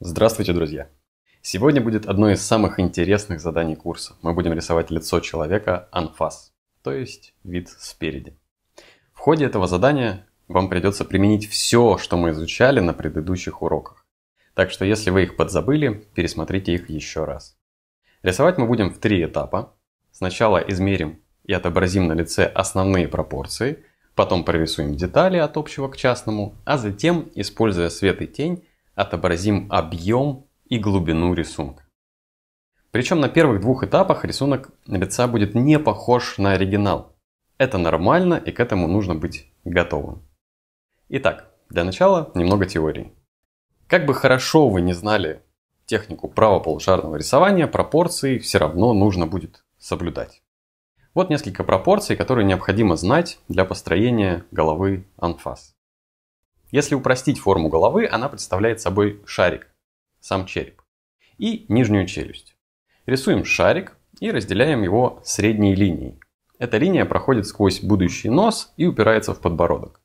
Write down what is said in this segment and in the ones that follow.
Здравствуйте, друзья! Сегодня будет одно из самых интересных заданий курса. Мы будем рисовать лицо человека анфас, то есть вид спереди. В ходе этого задания вам придется применить все, что мы изучали на предыдущих уроках. Так что если вы их подзабыли, пересмотрите их еще раз. Рисовать мы будем в три этапа. Сначала измерим и отобразим на лице основные пропорции, потом прорисуем детали от общего к частному, а затем, используя свет и тень, отобразим объем и глубину рисунка. Причем на первых двух этапах рисунок лица будет не похож на оригинал. Это нормально и к этому нужно быть готовым. Итак, для начала немного теории. Как бы хорошо вы не знали технику правополушарного рисования, пропорции все равно нужно будет соблюдать. Вот несколько пропорций, которые необходимо знать для построения головы анфас. Если упростить форму головы, она представляет собой шарик, сам череп, и нижнюю челюсть. Рисуем шарик и разделяем его средней линией. Эта линия проходит сквозь будущий нос и упирается в подбородок.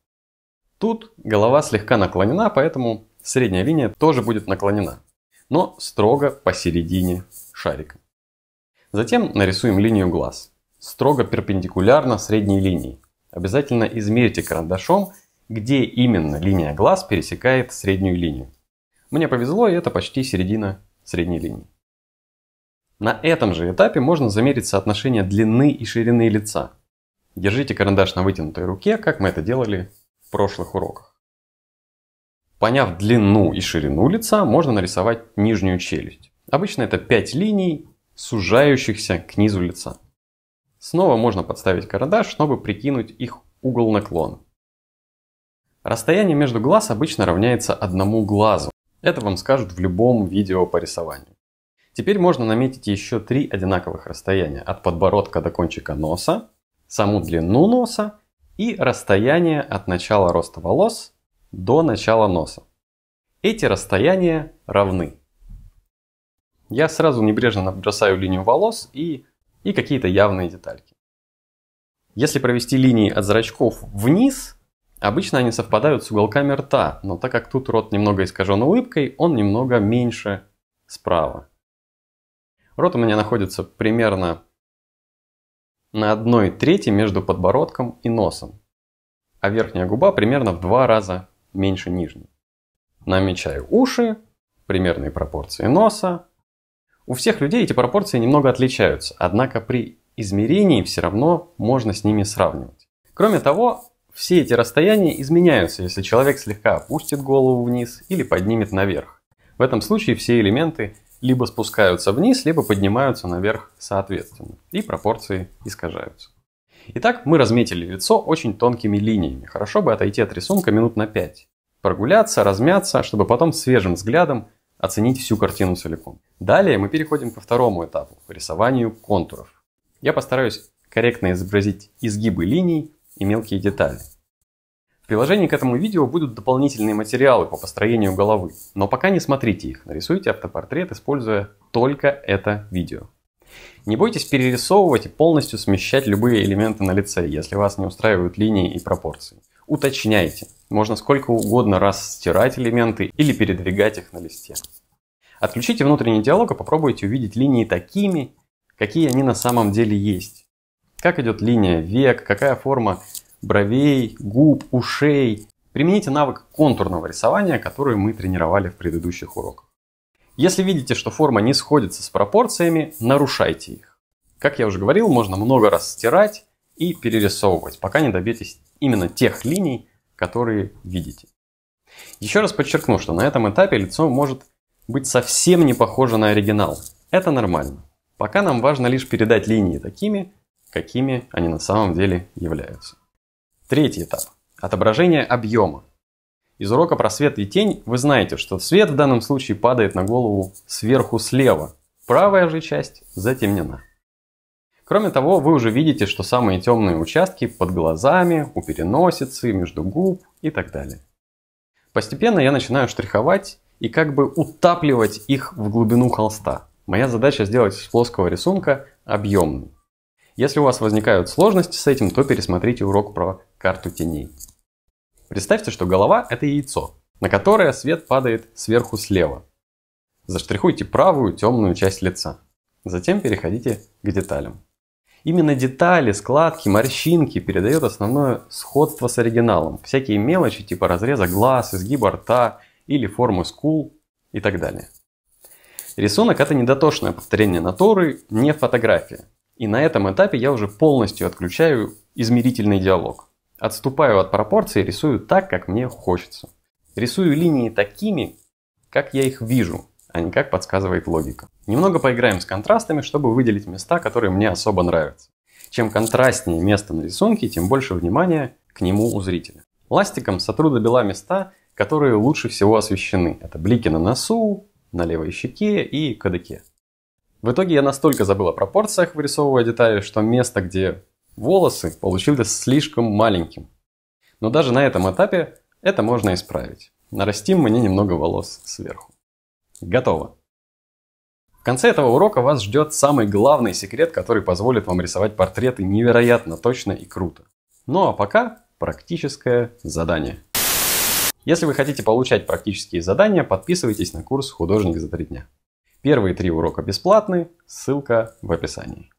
Тут голова слегка наклонена, поэтому средняя линия тоже будет наклонена, но строго посередине шарика. Затем нарисуем линию глаз, строго перпендикулярно средней линии. Обязательно измерьте карандашом где именно линия глаз пересекает среднюю линию. Мне повезло, и это почти середина средней линии. На этом же этапе можно замерить соотношение длины и ширины лица. Держите карандаш на вытянутой руке, как мы это делали в прошлых уроках. Поняв длину и ширину лица, можно нарисовать нижнюю челюсть. Обычно это 5 линий, сужающихся к низу лица. Снова можно подставить карандаш, чтобы прикинуть их угол наклона. Расстояние между глаз обычно равняется одному глазу. Это вам скажут в любом видео по рисованию. Теперь можно наметить еще три одинаковых расстояния от подбородка до кончика носа, саму длину носа и расстояние от начала роста волос до начала носа. Эти расстояния равны. Я сразу небрежно набросаю линию волос и, и какие-то явные детальки. Если провести линии от зрачков вниз, Обычно они совпадают с уголками рта, но так как тут рот немного искажен улыбкой, он немного меньше справа. Рот у меня находится примерно на одной трети между подбородком и носом, а верхняя губа примерно в два раза меньше нижней. Намечаю уши, примерные пропорции носа. У всех людей эти пропорции немного отличаются, однако при измерении все равно можно с ними сравнивать. Кроме того, все эти расстояния изменяются, если человек слегка опустит голову вниз или поднимет наверх. В этом случае все элементы либо спускаются вниз, либо поднимаются наверх соответственно, и пропорции искажаются. Итак, мы разметили лицо очень тонкими линиями. Хорошо бы отойти от рисунка минут на 5. Прогуляться, размяться, чтобы потом свежим взглядом оценить всю картину целиком. Далее мы переходим ко второму этапу – рисованию контуров. Я постараюсь корректно изобразить изгибы линий, и мелкие детали. В приложении к этому видео будут дополнительные материалы по построению головы, но пока не смотрите их, нарисуйте автопортрет, используя только это видео. Не бойтесь перерисовывать и полностью смещать любые элементы на лице, если вас не устраивают линии и пропорции. Уточняйте, можно сколько угодно раз стирать элементы или передвигать их на листе. Отключите внутренний диалог и попробуйте увидеть линии такими, какие они на самом деле есть. Как идет линия век, какая форма бровей, губ, ушей. Примените навык контурного рисования, который мы тренировали в предыдущих уроках. Если видите, что форма не сходится с пропорциями, нарушайте их. Как я уже говорил, можно много раз стирать и перерисовывать, пока не добьетесь именно тех линий, которые видите. Еще раз подчеркну, что на этом этапе лицо может быть совсем не похоже на оригинал. Это нормально. Пока нам важно лишь передать линии такими, какими они на самом деле являются. Третий этап – отображение объема. Из урока про свет и тень вы знаете, что свет в данном случае падает на голову сверху слева, правая же часть затемнена. Кроме того, вы уже видите, что самые темные участки под глазами, у переносицы, между губ и так далее. Постепенно я начинаю штриховать и как бы утапливать их в глубину холста. Моя задача сделать из плоского рисунка объемный. Если у вас возникают сложности с этим, то пересмотрите урок про карту теней. Представьте, что голова – это яйцо, на которое свет падает сверху слева. Заштрихуйте правую темную часть лица. Затем переходите к деталям. Именно детали, складки, морщинки передают основное сходство с оригиналом. Всякие мелочи типа разреза глаз, изгиба рта или формы скул и так далее. Рисунок – это недотошное повторение натуры, не фотография. И на этом этапе я уже полностью отключаю измерительный диалог. Отступаю от пропорций и рисую так, как мне хочется. Рисую линии такими, как я их вижу, а не как подсказывает логика. Немного поиграем с контрастами, чтобы выделить места, которые мне особо нравятся. Чем контрастнее место на рисунке, тем больше внимания к нему у зрителя. Ластиком сотру до бела места, которые лучше всего освещены. Это блики на носу, на левой щеке и кадыке. В итоге я настолько забыл о пропорциях, вырисовывая детали, что место, где волосы, получилось слишком маленьким. Но даже на этом этапе это можно исправить. Нарастим мне немного волос сверху. Готово. В конце этого урока вас ждет самый главный секрет, который позволит вам рисовать портреты невероятно точно и круто. Ну а пока практическое задание. Если вы хотите получать практические задания, подписывайтесь на курс «Художник за три дня». Первые три урока бесплатны, ссылка в описании.